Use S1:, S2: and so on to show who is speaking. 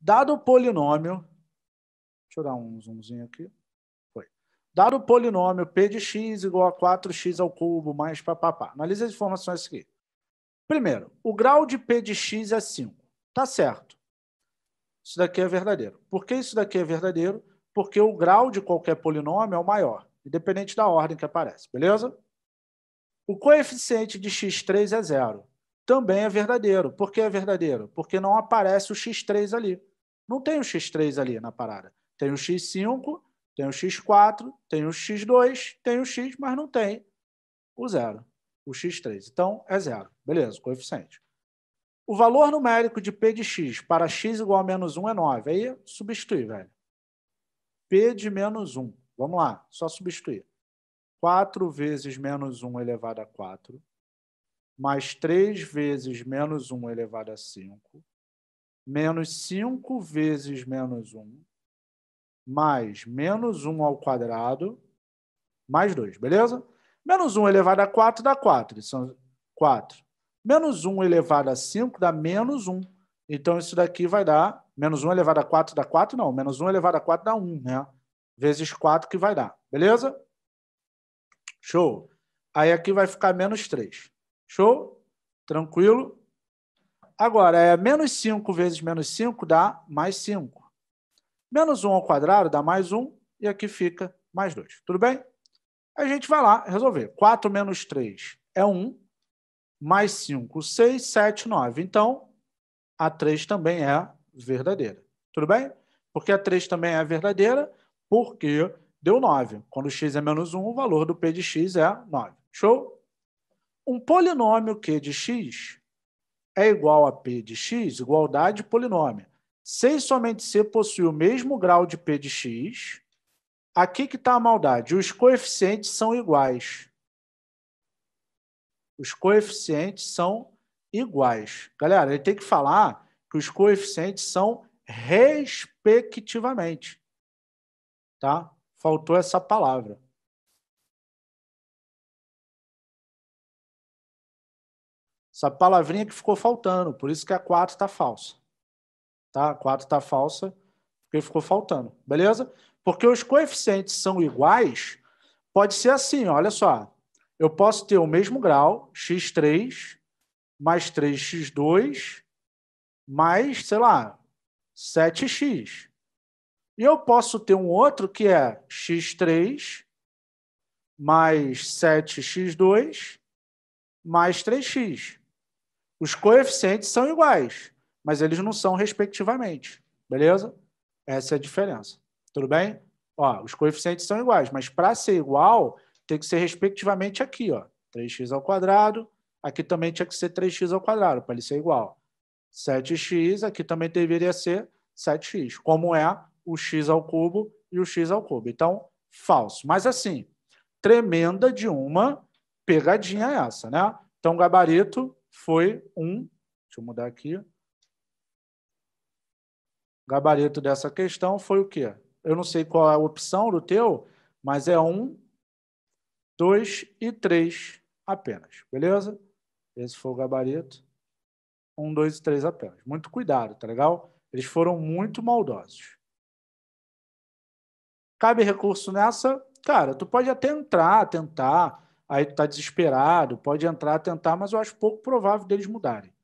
S1: Dado o polinômio, deixa eu dar um zoomzinho aqui. Foi. Dado o polinômio p de x igual a 4x ao cubo mais papapá. Analise as informações aqui. Primeiro, o grau de p de x é 5. Tá certo. Isso daqui é verdadeiro. Por que isso daqui é verdadeiro? Porque o grau de qualquer polinômio é o maior, independente da ordem que aparece, beleza? O coeficiente de x3 é zero também é verdadeiro. Por que é verdadeiro? Porque não aparece o X3 ali. Não tem o X3 ali na parada. Tem o X5, tem o X4, tem o X2, tem o X, mas não tem o zero, o X3. Então, é zero. Beleza, coeficiente. O valor numérico de P de X para X igual a menos 1 é 9. Aí, substitui, velho. P de menos 1. Vamos lá, só substituir. 4 vezes menos 1 elevado a 4 mais 3 vezes menos 1 elevado a 5, menos 5 vezes menos 1, mais menos 1 ao quadrado, mais 2, beleza? Menos 1 elevado a 4 dá 4, são 4. Menos 1 elevado a 5 dá menos 1. Então, isso daqui vai dar... Menos 1 elevado a 4 dá 4? Não, menos 1 elevado a 4 dá 1, né? Vezes 4 que vai dar, beleza? Show! Aí aqui vai ficar menos 3. Show? Tranquilo? Agora, é menos 5 vezes menos 5 dá mais 5. Menos 1 ao quadrado dá mais 1. E aqui fica mais 2. Tudo bem? A gente vai lá resolver. 4 menos 3 é 1. Mais 5, 6, 7, 9. Então, a 3 também é verdadeira. Tudo bem? Porque a 3 também é verdadeira, porque deu 9. Quando x é menos 1, o valor do p de x é 9. Show? Um polinômio Q de x é igual a P de x, igualdade de polinômio. Se e somente se possui o mesmo grau de P de x, aqui que está a maldade. Os coeficientes são iguais. Os coeficientes são iguais. Galera, ele tem que falar que os coeficientes são respectivamente. Tá? Faltou essa palavra. Essa palavrinha que ficou faltando, por isso que a 4 está falsa. Tá? A 4 está falsa porque ficou faltando, beleza? Porque os coeficientes são iguais, pode ser assim, olha só. Eu posso ter o mesmo grau, x3 mais 3x2 mais, sei lá, 7x. E eu posso ter um outro que é x3 mais 7x2 mais 3x. Os coeficientes são iguais, mas eles não são respectivamente. Beleza? Essa é a diferença. Tudo bem? Ó, os coeficientes são iguais, mas para ser igual, tem que ser respectivamente aqui, ó. 3x ao quadrado, aqui também tinha que ser 3x ao quadrado para ele ser igual. 7x, aqui também deveria ser 7x, como é o x ao cubo e o x ao cubo. Então, falso. Mas assim, tremenda de uma pegadinha essa, né? Então, gabarito foi um, deixa eu mudar aqui, gabarito dessa questão foi o quê? Eu não sei qual é a opção do teu, mas é um, dois e três apenas, beleza? Esse foi o gabarito, um, dois e três apenas. Muito cuidado, tá legal? Eles foram muito maldosos. Cabe recurso nessa? Cara, tu pode até entrar, tentar, aí tu está desesperado, pode entrar, tentar, mas eu acho pouco provável deles mudarem.